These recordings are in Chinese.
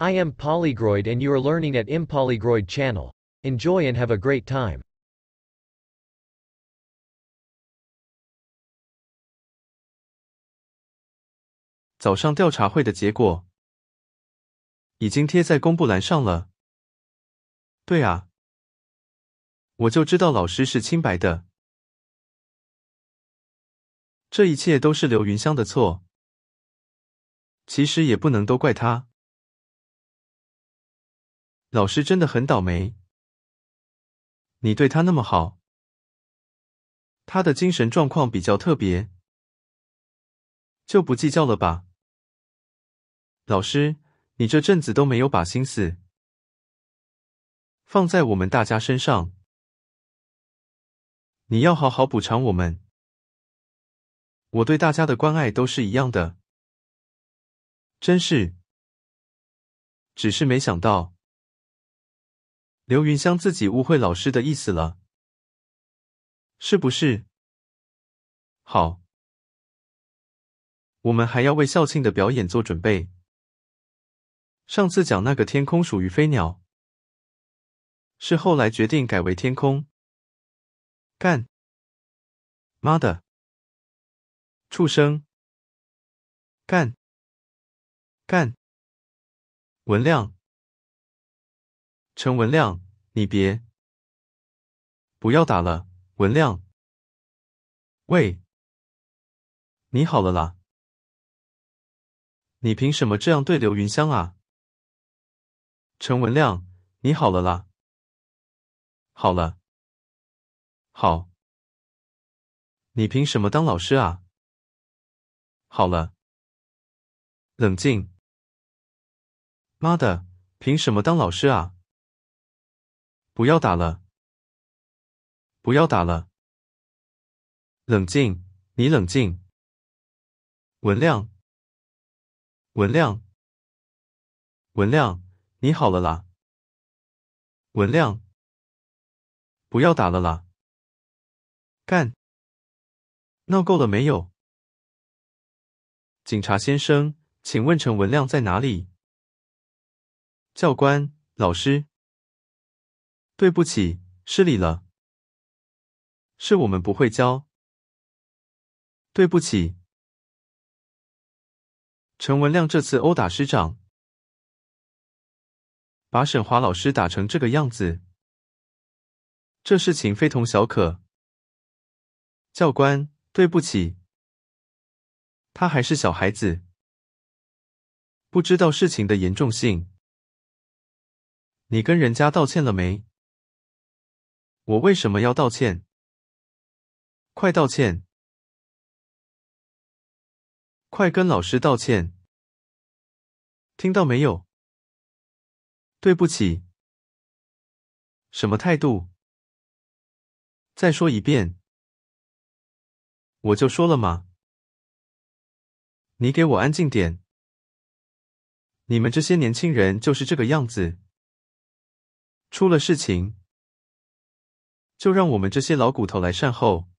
I am p o l y g r o i d and you are learning at Imp o l y g r o i d channel. Enjoy and have a great time. 早上调查会的结果已经贴在公布栏上了。对啊，我就知道老师是清白的。这一切都是刘云香的错。其实也不能都怪她。老师真的很倒霉。你对他那么好，他的精神状况比较特别，就不计较了吧。老师，你这阵子都没有把心思放在我们大家身上，你要好好补偿我们。我对大家的关爱都是一样的，真是，只是没想到。刘云香自己误会老师的意思了，是不是？好，我们还要为校庆的表演做准备。上次讲那个天空属于飞鸟，是后来决定改为天空。干，妈的，畜生！干，干，文亮。陈文亮，你别不要打了，文亮。喂，你好了啦？你凭什么这样对刘云香啊？陈文亮，你好了啦？好了，好。你凭什么当老师啊？好了，冷静。妈的，凭什么当老师啊？不要打了！不要打了！冷静，你冷静。文亮，文亮，文亮，你好了啦？文亮，不要打了啦！干，闹够了没有？警察先生，请问陈文亮在哪里？教官，老师。对不起，失礼了。是我们不会教。对不起，陈文亮这次殴打师长，把沈华老师打成这个样子，这事情非同小可。教官，对不起，他还是小孩子，不知道事情的严重性。你跟人家道歉了没？我为什么要道歉？快道歉！快跟老师道歉！听到没有？对不起。什么态度？再说一遍。我就说了嘛！你给我安静点！你们这些年轻人就是这个样子。出了事情。就让我们这些老骨头来善后。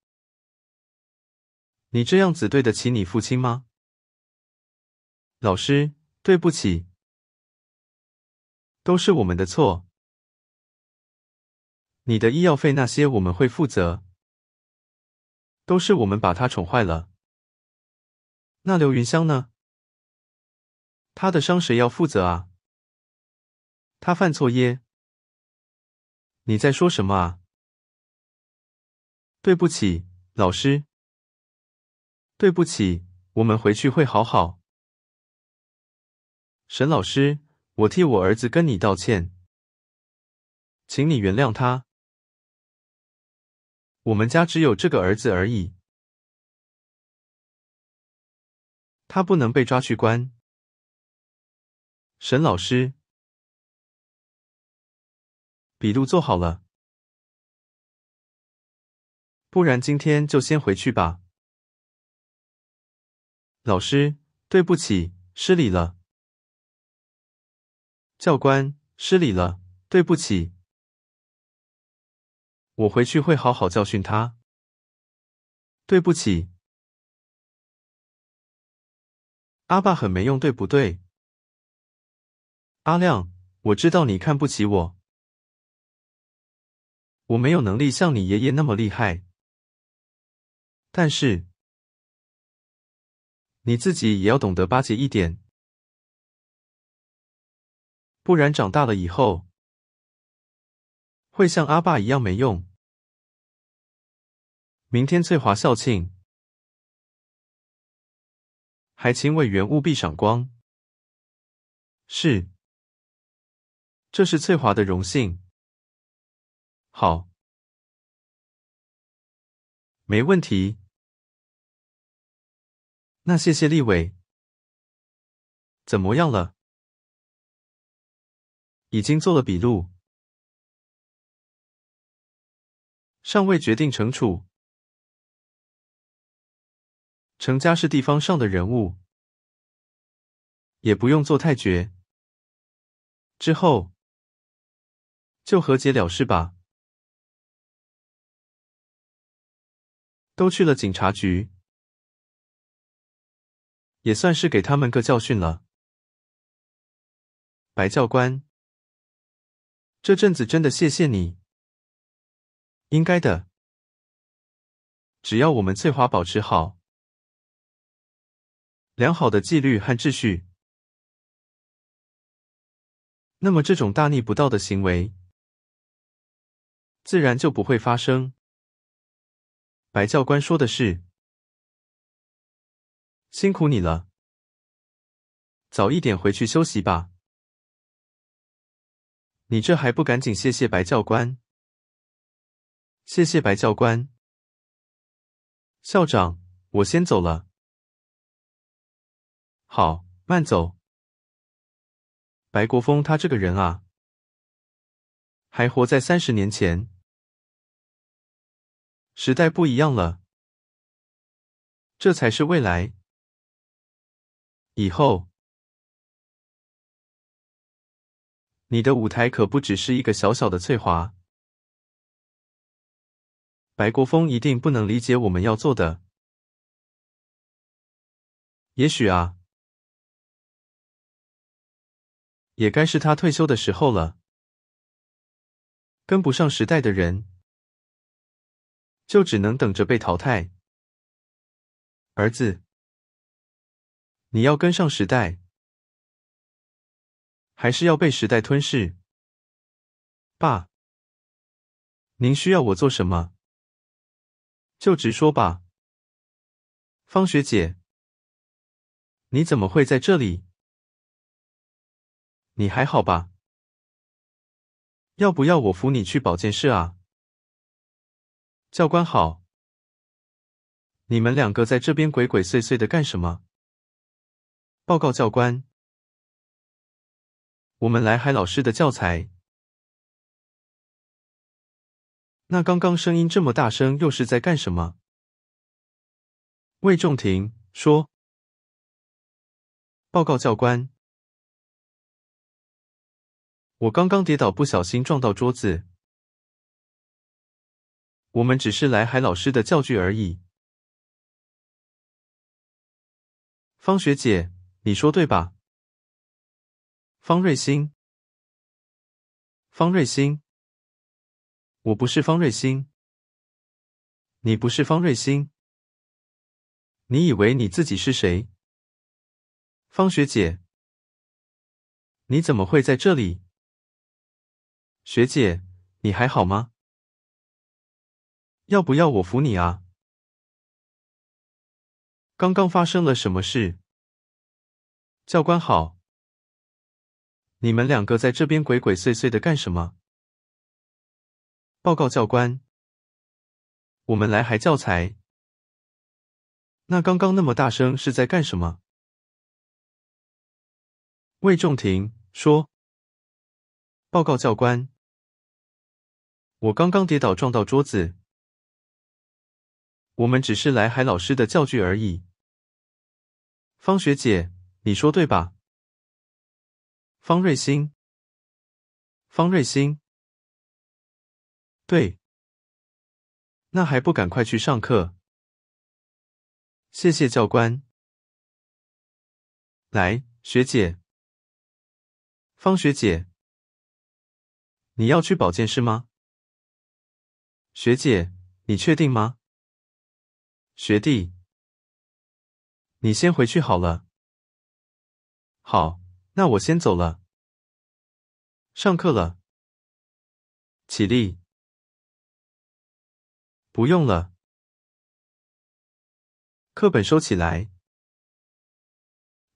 你这样子对得起你父亲吗？老师，对不起，都是我们的错。你的医药费那些我们会负责。都是我们把他宠坏了。那刘云香呢？他的伤谁要负责啊？他犯错耶？你在说什么啊？对不起，老师。对不起，我们回去会好好。沈老师，我替我儿子跟你道歉，请你原谅他。我们家只有这个儿子而已，他不能被抓去关。沈老师，笔录做好了。不然今天就先回去吧。老师，对不起，失礼了。教官，失礼了，对不起。我回去会好好教训他。对不起，阿爸很没用，对不对？阿亮，我知道你看不起我，我没有能力像你爷爷那么厉害。但是你自己也要懂得巴结一点，不然长大了以后会像阿爸一样没用。明天翠华校庆，还请委员务必赏光。是，这是翠华的荣幸。好，没问题。那谢谢立伟，怎么样了？已经做了笔录，尚未决定惩处。程家是地方上的人物，也不用做太绝。之后就和解了事吧。都去了警察局。也算是给他们个教训了，白教官，这阵子真的谢谢你，应该的。只要我们翠花保持好良好的纪律和秩序，那么这种大逆不道的行为自然就不会发生。白教官说的是。辛苦你了，早一点回去休息吧。你这还不赶紧谢谢白教官？谢谢白教官。校长，我先走了。好，慢走。白国峰他这个人啊，还活在三十年前，时代不一样了，这才是未来。以后，你的舞台可不只是一个小小的翠华。白国峰一定不能理解我们要做的。也许啊，也该是他退休的时候了。跟不上时代的人，就只能等着被淘汰。儿子。你要跟上时代，还是要被时代吞噬？爸，您需要我做什么？就直说吧。方学姐，你怎么会在这里？你还好吧？要不要我扶你去保健室啊？教官好。你们两个在这边鬼鬼祟祟的干什么？报告教官，我们来海老师的教材。那刚刚声音这么大声，又是在干什么？魏仲庭说：“报告教官，我刚刚跌倒，不小心撞到桌子。我们只是来海老师的教具而已。”方学姐。你说对吧，方瑞鑫？方瑞鑫，我不是方瑞鑫，你不是方瑞鑫，你以为你自己是谁？方学姐，你怎么会在这里？学姐，你还好吗？要不要我扶你啊？刚刚发生了什么事？教官好，你们两个在这边鬼鬼祟祟的干什么？报告教官，我们来海教材。那刚刚那么大声是在干什么？魏仲庭说：“报告教官，我刚刚跌倒撞到桌子。我们只是来海老师的教具而已。”方学姐。你说对吧，方瑞星，方瑞星，对，那还不赶快去上课？谢谢教官。来，学姐，方学姐，你要去保健室吗？学姐，你确定吗？学弟，你先回去好了。好，那我先走了。上课了，起立。不用了，课本收起来。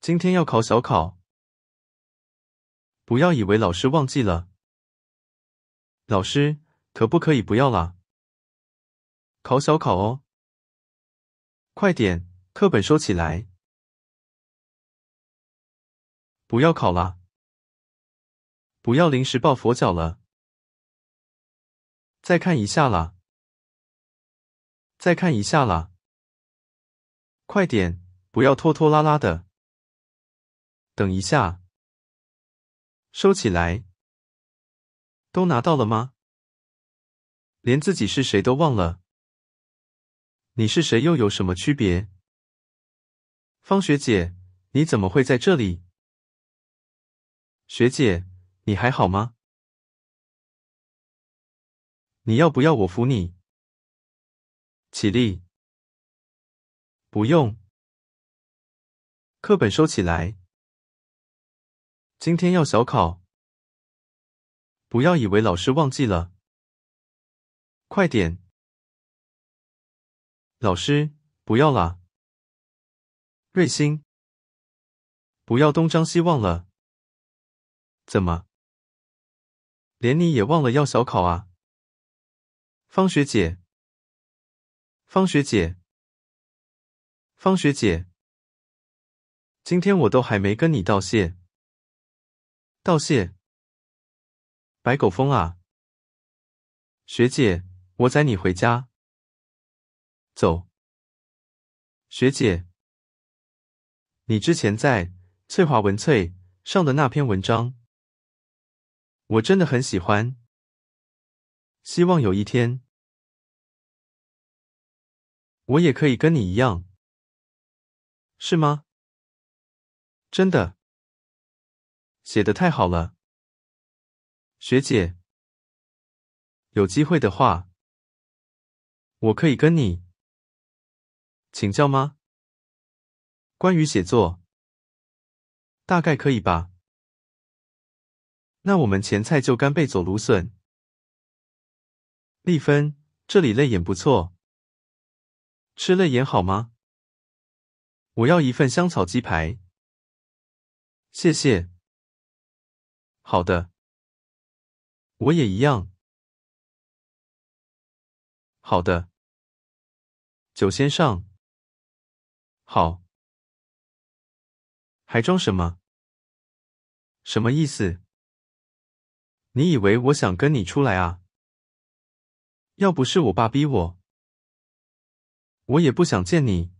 今天要考小考，不要以为老师忘记了。老师，可不可以不要啦？考小考哦，快点，课本收起来。不要考了，不要临时抱佛脚了。再看一下啦，再看一下啦。快点，不要拖拖拉拉的。等一下，收起来。都拿到了吗？连自己是谁都忘了。你是谁又有什么区别？方学姐，你怎么会在这里？学姐，你还好吗？你要不要我扶你？起立！不用。课本收起来。今天要小考，不要以为老师忘记了。快点！老师，不要啦。瑞星，不要东张西望了。怎么？连你也忘了要小考啊？方学姐，方学姐，方学姐，今天我都还没跟你道谢，道谢。白狗疯啊！学姐，我载你回家。走，学姐，你之前在翠华文萃上的那篇文章。我真的很喜欢，希望有一天我也可以跟你一样，是吗？真的，写的太好了，学姐。有机会的话，我可以跟你请教吗？关于写作，大概可以吧。那我们前菜就干贝佐芦笋。丽芬，这里泪眼不错，吃泪眼好吗？我要一份香草鸡排，谢谢。好的。我也一样。好的。酒先上。好。还装什么？什么意思？你以为我想跟你出来啊？要不是我爸逼我，我也不想见你。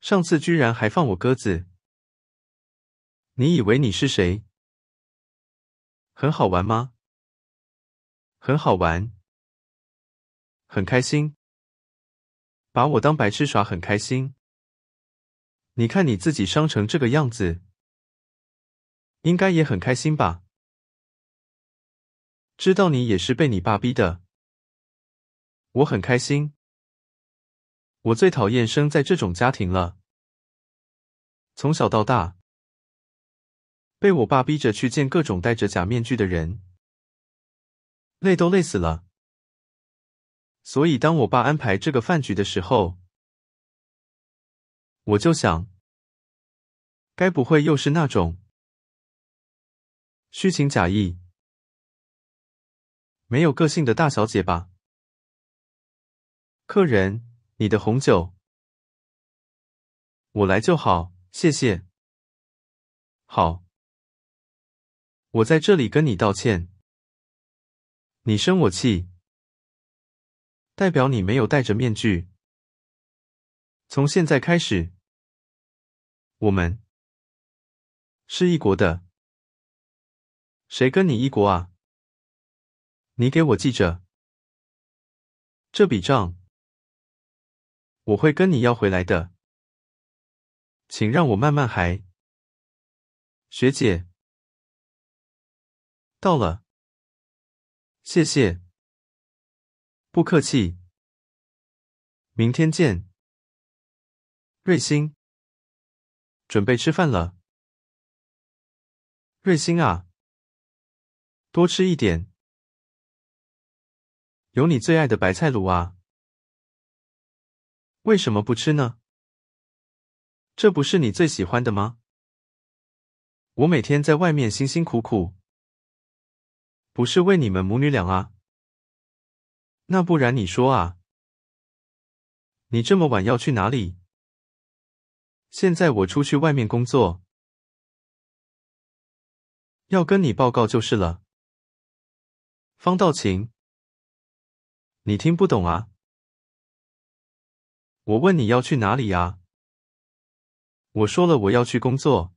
上次居然还放我鸽子，你以为你是谁？很好玩吗？很好玩，很开心，把我当白痴耍，很开心。你看你自己伤成这个样子，应该也很开心吧？知道你也是被你爸逼的，我很开心。我最讨厌生在这种家庭了，从小到大被我爸逼着去见各种戴着假面具的人，累都累死了。所以当我爸安排这个饭局的时候，我就想，该不会又是那种虚情假意？没有个性的大小姐吧？客人，你的红酒我来就好，谢谢。好，我在这里跟你道歉。你生我气，代表你没有戴着面具。从现在开始，我们是一国的。谁跟你一国啊？你给我记着这笔账，我会跟你要回来的。请让我慢慢还，学姐到了，谢谢，不客气，明天见，瑞星，准备吃饭了，瑞星啊，多吃一点。有你最爱的白菜卤啊？为什么不吃呢？这不是你最喜欢的吗？我每天在外面辛辛苦苦，不是为你们母女俩啊？那不然你说啊？你这么晚要去哪里？现在我出去外面工作，要跟你报告就是了。方道晴。你听不懂啊？我问你要去哪里啊？我说了我要去工作。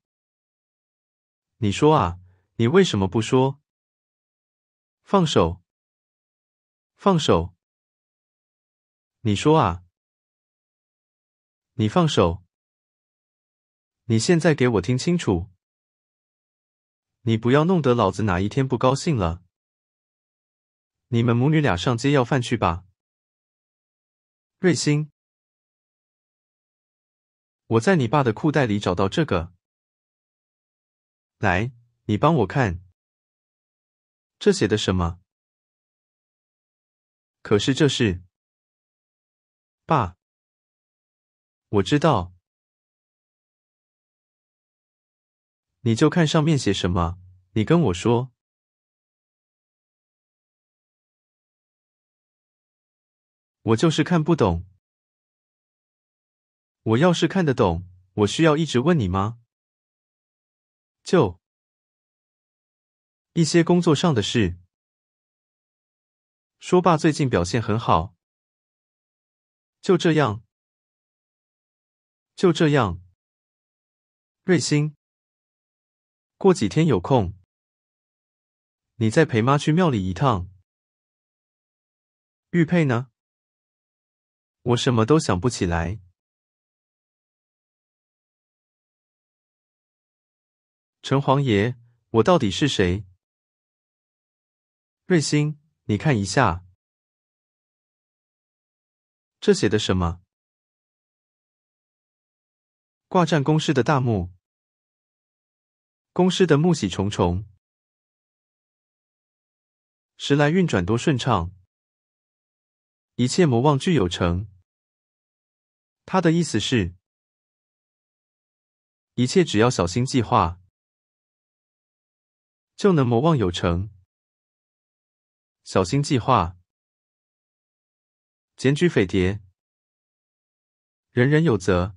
你说啊？你为什么不说？放手！放手！你说啊？你放手！你现在给我听清楚！你不要弄得老子哪一天不高兴了！你们母女俩上街要饭去吧，瑞星，我在你爸的裤袋里找到这个，来，你帮我看，这写的什么？可是这是，爸，我知道，你就看上面写什么，你跟我说。我就是看不懂。我要是看得懂，我需要一直问你吗？就一些工作上的事。说罢，最近表现很好。就这样，就这样。瑞星，过几天有空，你再陪妈去庙里一趟。玉佩呢？我什么都想不起来。城隍爷，我到底是谁？瑞星，你看一下，这写的什么？挂占公事的大幕，公事的木喜重重，时来运转多顺畅，一切魔望俱有成。他的意思是，一切只要小心计划，就能谋望有成。小心计划，检举匪谍，人人有责。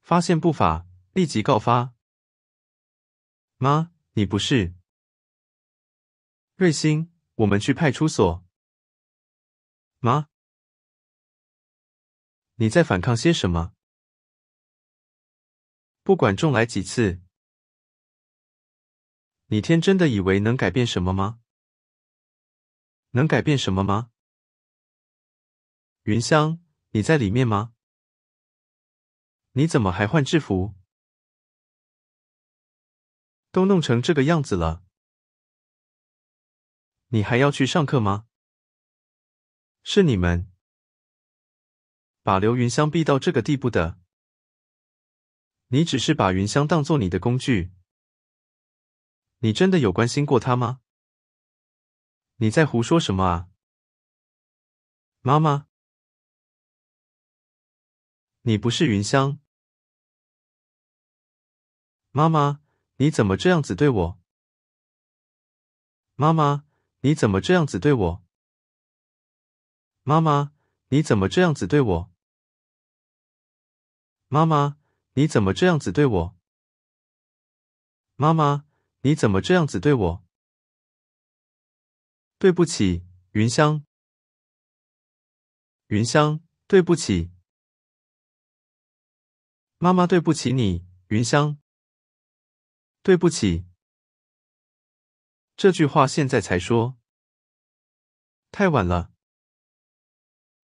发现不法，立即告发。妈，你不是。瑞星，我们去派出所。妈。你在反抗些什么？不管重来几次，你天真的以为能改变什么吗？能改变什么吗？云香，你在里面吗？你怎么还换制服？都弄成这个样子了，你还要去上课吗？是你们。把刘云香逼到这个地步的，你只是把云香当做你的工具。你真的有关心过她吗？你在胡说什么啊？妈妈，你不是云香。妈妈，你怎么这样子对我？妈妈，你怎么这样子对我？妈妈，你怎么这样子对我？妈妈，你怎么这样子对我？妈妈，你怎么这样子对我？对不起，云香，云香，对不起，妈妈，对不起你，云香，对不起。这句话现在才说，太晚了。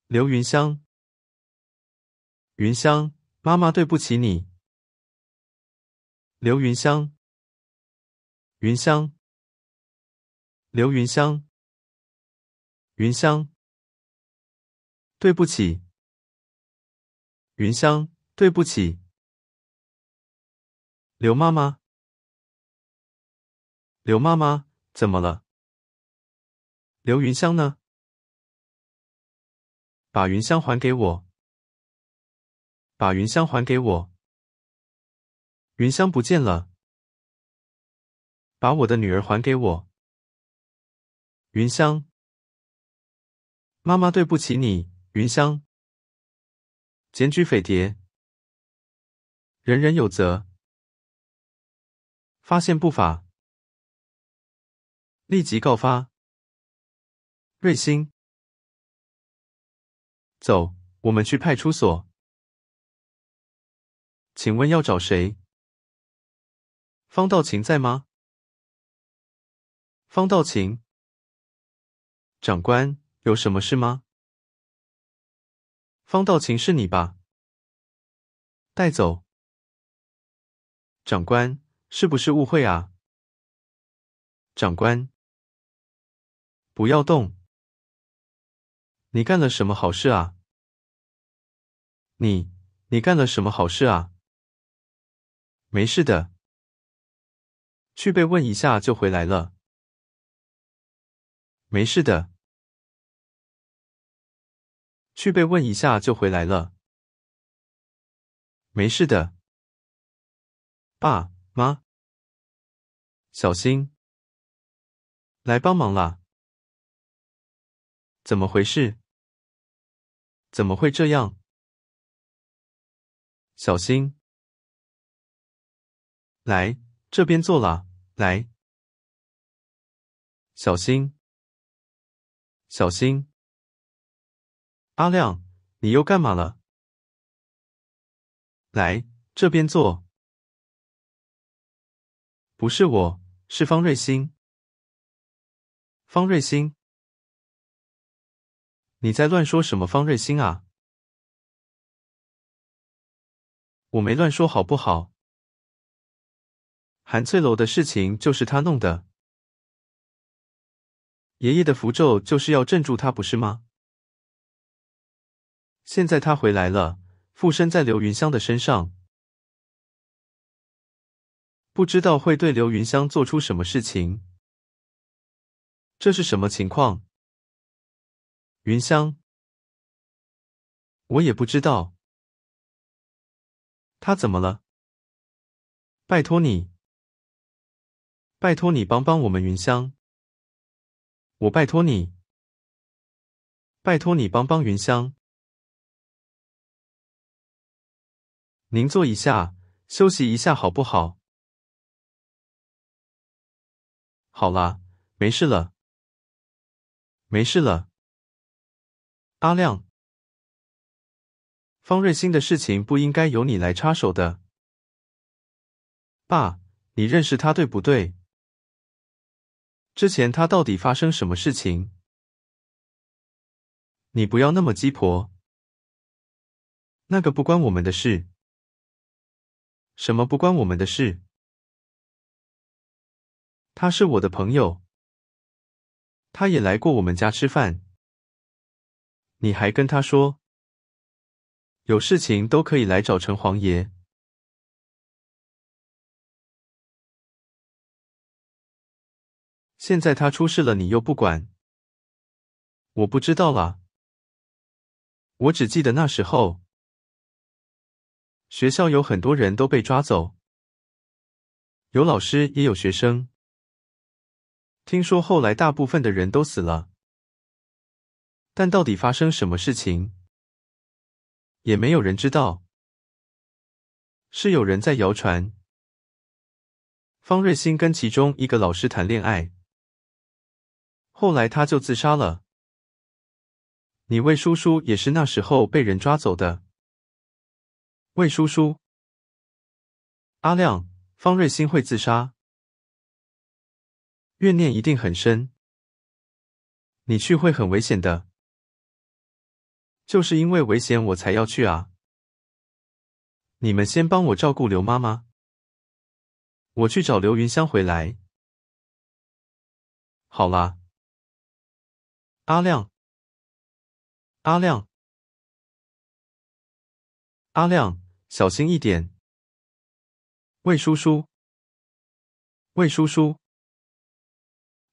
刘云香，云香。妈妈，对不起，你刘云香，云香，刘云香，云香，对不起，云香，对不起，刘妈妈，刘妈妈，怎么了？刘云香呢？把云香还给我。把云香还给我，云香不见了。把我的女儿还给我，云香，妈妈对不起你，云香。检举匪谍，人人有责。发现不法，立即告发。瑞星，走，我们去派出所。请问要找谁？方道琴在吗？方道琴，长官有什么事吗？方道琴是你吧？带走。长官是不是误会啊？长官，不要动。你干了什么好事啊？你你干了什么好事啊？没事的，去被问一下就回来了。没事的，去被问一下就回来了。没事的，爸妈，小心，来帮忙啦！怎么回事？怎么会这样？小心！来这边坐了，来，小心，小心，阿亮，你又干嘛了？来这边坐，不是我，是方瑞星。方瑞星，你在乱说什么？方瑞星啊，我没乱说，好不好？韩翠楼的事情就是他弄的。爷爷的符咒就是要镇住他，不是吗？现在他回来了，附身在刘云香的身上，不知道会对刘云香做出什么事情。这是什么情况？云香，我也不知道。他怎么了？拜托你。拜托你帮帮我们云香，我拜托你，拜托你帮帮云香。您坐一下，休息一下好不好？好啦，没事了，没事了。阿亮，方瑞星的事情不应该由你来插手的。爸，你认识他对不对？之前他到底发生什么事情？你不要那么鸡婆，那个不关我们的事。什么不关我们的事？他是我的朋友，他也来过我们家吃饭。你还跟他说，有事情都可以来找城隍爷。现在他出事了，你又不管，我不知道了。我只记得那时候，学校有很多人都被抓走，有老师也有学生。听说后来大部分的人都死了，但到底发生什么事情，也没有人知道。是有人在谣传，方瑞欣跟其中一个老师谈恋爱。后来他就自杀了。你魏叔叔也是那时候被人抓走的。魏叔叔，阿亮，方瑞新会自杀，怨念一定很深。你去会很危险的。就是因为危险我才要去啊。你们先帮我照顾刘妈妈，我去找刘云香回来。好啦，阿亮，阿亮，阿亮，小心一点。魏叔叔，魏叔叔，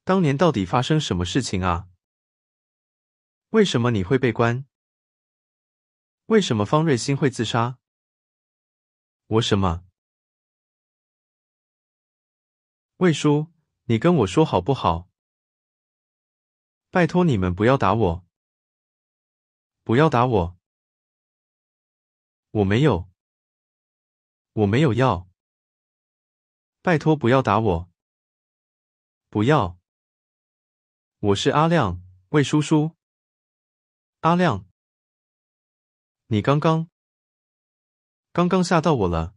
当年到底发生什么事情啊？为什么你会被关？为什么方瑞欣会自杀？我什么？魏叔，你跟我说好不好？拜托你们不要打我，不要打我，我没有，我没有要。拜托不要打我，不要。我是阿亮，魏叔叔，阿亮，你刚刚，刚刚吓到我了，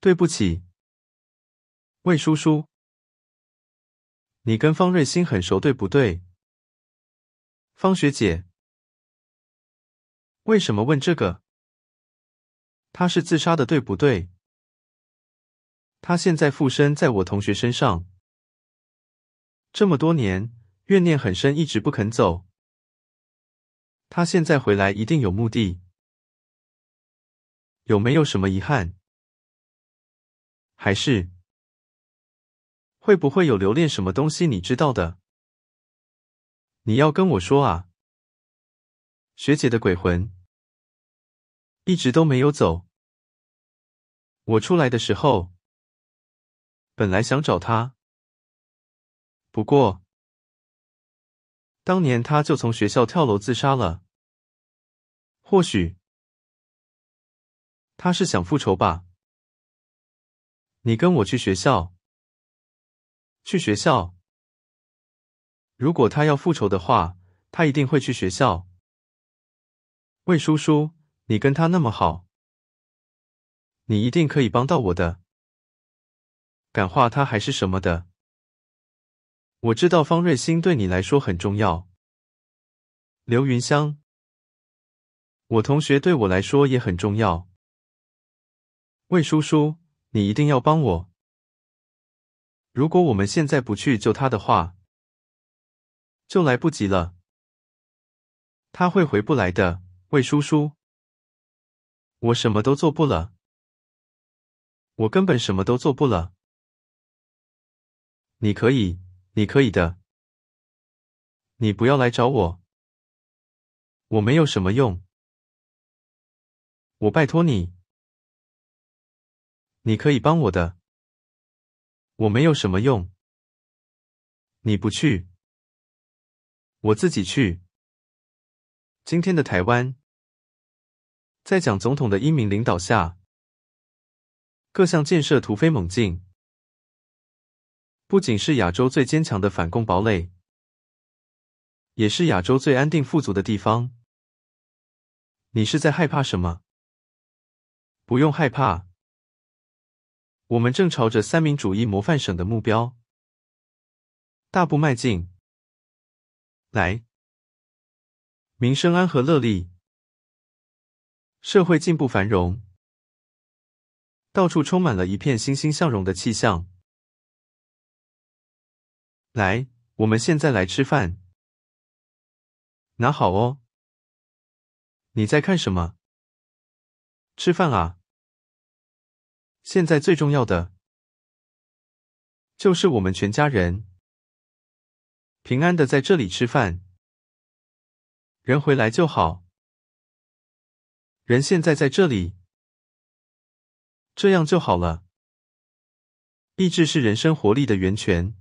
对不起，魏叔叔。你跟方瑞欣很熟，对不对？方学姐，为什么问这个？他是自杀的，对不对？他现在附身在我同学身上，这么多年怨念很深，一直不肯走。他现在回来一定有目的，有没有什么遗憾？还是？会不会有留恋什么东西？你知道的，你要跟我说啊。学姐的鬼魂一直都没有走。我出来的时候，本来想找她，不过当年她就从学校跳楼自杀了。或许她是想复仇吧。你跟我去学校。去学校。如果他要复仇的话，他一定会去学校。魏叔叔，你跟他那么好，你一定可以帮到我的，感化他还是什么的。我知道方瑞欣对你来说很重要，刘云香，我同学对我来说也很重要。魏叔叔，你一定要帮我。如果我们现在不去救他的话，就来不及了。他会回不来的，魏叔叔。我什么都做不了，我根本什么都做不了。你可以，你可以的。你不要来找我，我没有什么用。我拜托你，你可以帮我的。我没有什么用，你不去，我自己去。今天的台湾，在蒋总统的英明领导下，各项建设突飞猛进，不仅是亚洲最坚强的反共堡垒，也是亚洲最安定富足的地方。你是在害怕什么？不用害怕。我们正朝着三民主义模范省的目标大步迈进。来，民生安和乐利，社会进步繁荣，到处充满了一片欣欣向荣的气象。来，我们现在来吃饭，拿好哦。你在看什么？吃饭啊。现在最重要的就是我们全家人平安的在这里吃饭，人回来就好，人现在在这里，这样就好了。意志是人生活力的源泉，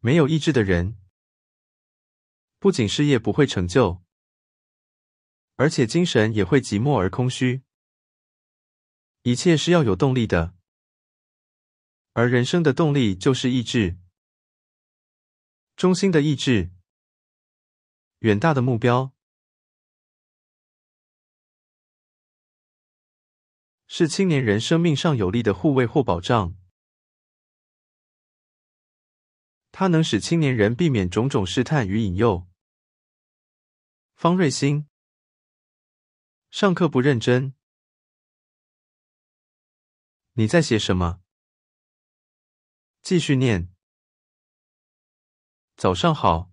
没有意志的人，不仅事业不会成就，而且精神也会寂寞而空虚。一切是要有动力的，而人生的动力就是意志、中心的意志、远大的目标，是青年人生命上有力的护卫或保障。它能使青年人避免种种试探与引诱。方瑞欣上课不认真。你在写什么？继续念。早上好，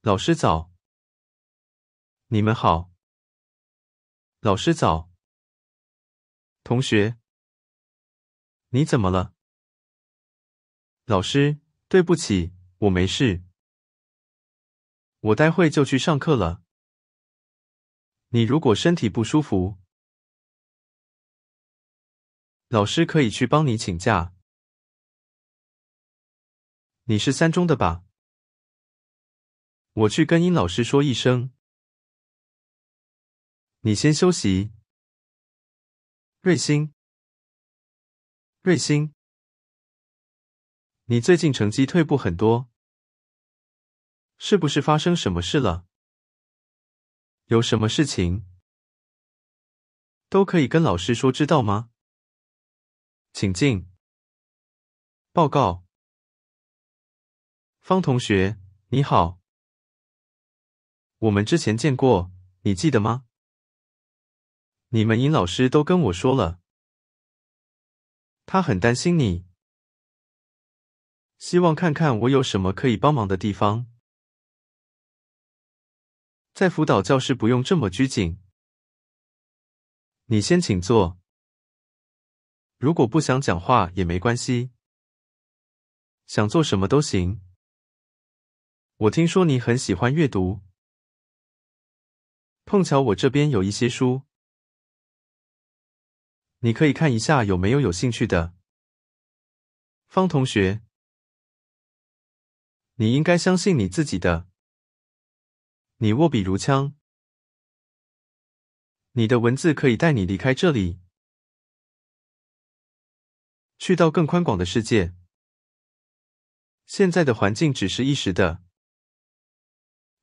老师早。你们好，老师早。同学，你怎么了？老师，对不起，我没事。我待会就去上课了。你如果身体不舒服，老师可以去帮你请假。你是三中的吧？我去跟殷老师说一声。你先休息。瑞星，瑞星，你最近成绩退步很多，是不是发生什么事了？有什么事情都可以跟老师说，知道吗？请进。报告，方同学，你好。我们之前见过，你记得吗？你们尹老师都跟我说了，他很担心你，希望看看我有什么可以帮忙的地方。在辅导教室不用这么拘谨，你先请坐。如果不想讲话也没关系，想做什么都行。我听说你很喜欢阅读，碰巧我这边有一些书，你可以看一下有没有有兴趣的。方同学，你应该相信你自己的。你握笔如枪，你的文字可以带你离开这里。去到更宽广的世界。现在的环境只是一时的，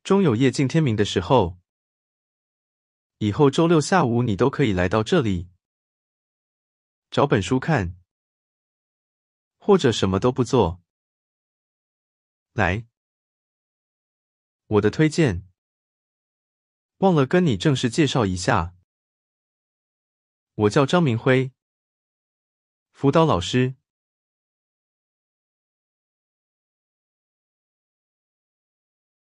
终有夜尽天明的时候。以后周六下午你都可以来到这里，找本书看，或者什么都不做。来，我的推荐。忘了跟你正式介绍一下，我叫张明辉。辅导老师。